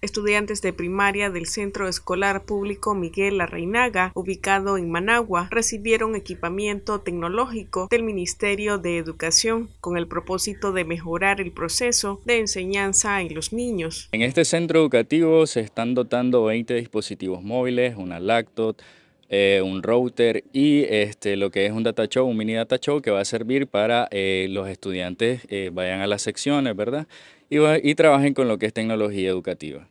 estudiantes de primaria del Centro Escolar Público Miguel Arreinaga, ubicado en Managua, recibieron equipamiento tecnológico del Ministerio de Educación con el propósito de mejorar el proceso de enseñanza en los niños. En este centro educativo se están dotando 20 dispositivos móviles, una laptop, eh, un router y este, lo que es un data show, un mini data show que va a servir para eh, los estudiantes eh, vayan a las secciones, ¿verdad? y trabajen con lo que es tecnología educativa.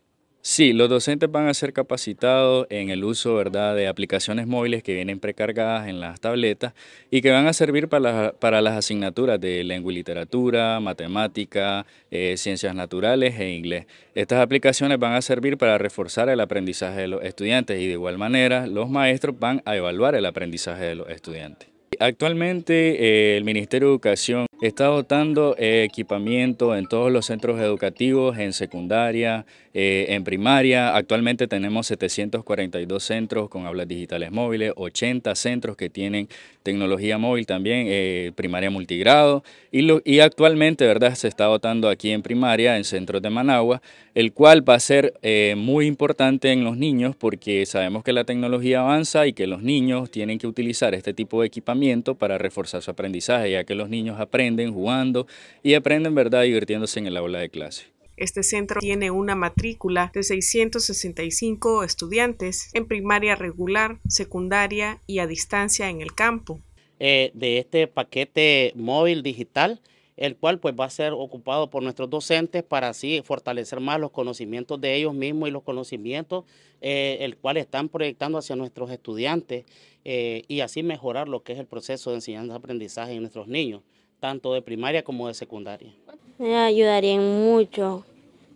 Sí, los docentes van a ser capacitados en el uso ¿verdad? de aplicaciones móviles que vienen precargadas en las tabletas y que van a servir para, las asignaturas de lengua y literatura, matemática, eh, ciencias naturales e inglés. Estas aplicaciones van a servir para reforzar el aprendizaje de los estudiantes y de igual manera los maestros van a evaluar el aprendizaje de los estudiantes. Actualmente eh, el Ministerio de Educación Está dotando eh, equipamiento en todos los centros educativos, en secundaria, eh, en primaria. Actualmente tenemos 742 centros con hablas digitales móviles, 80 centros que tienen tecnología móvil también, eh, primaria multigrado. Y, actualmente, ¿verdad? Se está dotando aquí en primaria, en centros de Managua, el cual va a ser muy importante en los niños porque sabemos que la tecnología avanza y que los niños tienen que utilizar este tipo de equipamiento para reforzar su aprendizaje, ya que los niños aprenden aprenden jugando y aprenden, ¿verdad?, divirtiéndose en el aula de clase. Este centro tiene una matrícula de 665 estudiantes en primaria regular, secundaria y a distancia en el campo. Eh, de este paquete móvil digital, el cual pues va a ser ocupado por nuestros docentes para así fortalecer más los conocimientos de ellos mismos y los conocimientos eh, el cual están proyectando hacia nuestros estudiantes eh, y así mejorar lo que es el proceso de enseñanza-aprendizaje en nuestros niños tanto de primaria como de secundaria. Me ayudarían mucho,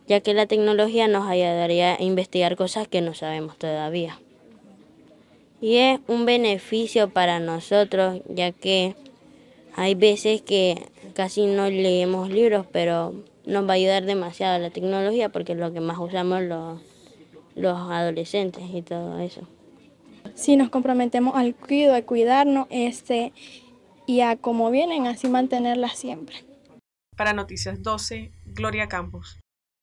ya que la tecnología nos ayudaría a investigar cosas que no sabemos todavía. Y es un beneficio para nosotros, ya que hay veces que casi no leemos libros, pero nos va a ayudar demasiado la tecnología porque es lo que más usamos los, los adolescentes y todo eso. Si nos comprometemos al cuidado, a cuidarnos, este, y a como vienen, así mantenerlas siempre. Para Noticias 12, Gloria Campos.